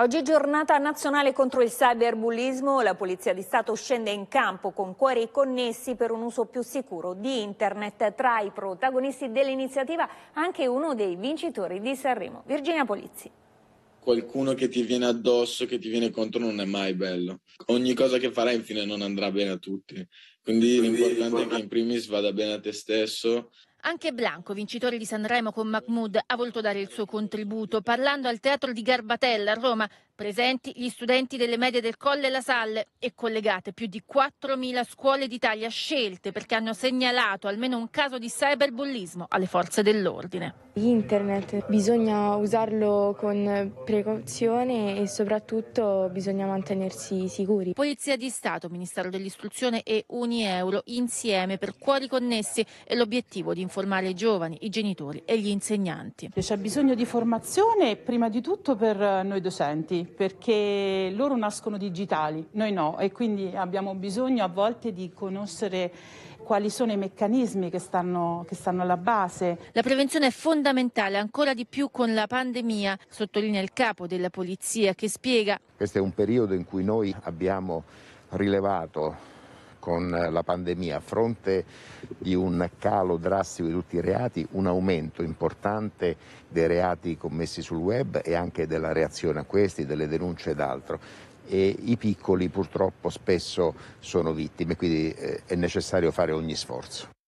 Oggi è giornata nazionale contro il cyberbullismo. La Polizia di Stato scende in campo con cuori connessi per un uso più sicuro di Internet. Tra i protagonisti dell'iniziativa anche uno dei vincitori di Sanremo, Virginia Polizzi qualcuno che ti viene addosso, che ti viene contro, non è mai bello. Ogni cosa che farai infine non andrà bene a tutti. Quindi l'importante è che in primis vada bene a te stesso anche Blanco, vincitore di Sanremo con Mahmoud, ha voluto dare il suo contributo parlando al teatro di Garbatella a Roma Presenti gli studenti delle medie del Colle e la Salle e collegate più di 4.000 scuole d'Italia scelte perché hanno segnalato almeno un caso di cyberbullismo alle forze dell'ordine. Internet bisogna usarlo con precauzione e soprattutto bisogna mantenersi sicuri. Polizia di Stato, Ministero dell'Istruzione e Unieuro insieme per cuori connessi e l'obiettivo di informare i giovani, i genitori e gli insegnanti. C'è bisogno di formazione prima di tutto per noi docenti perché loro nascono digitali, noi no e quindi abbiamo bisogno a volte di conoscere quali sono i meccanismi che stanno, che stanno, alla base. La prevenzione è fondamentale, ancora di più con la pandemia, sottolinea il capo della polizia che spiega. Questo è un periodo in cui noi abbiamo rilevato con la pandemia, a fronte di un calo drastico di tutti i reati, un aumento importante dei reati commessi sul web e anche della reazione a questi, delle denunce ed altro. E I piccoli purtroppo spesso sono vittime, quindi eh, è necessario fare ogni sforzo.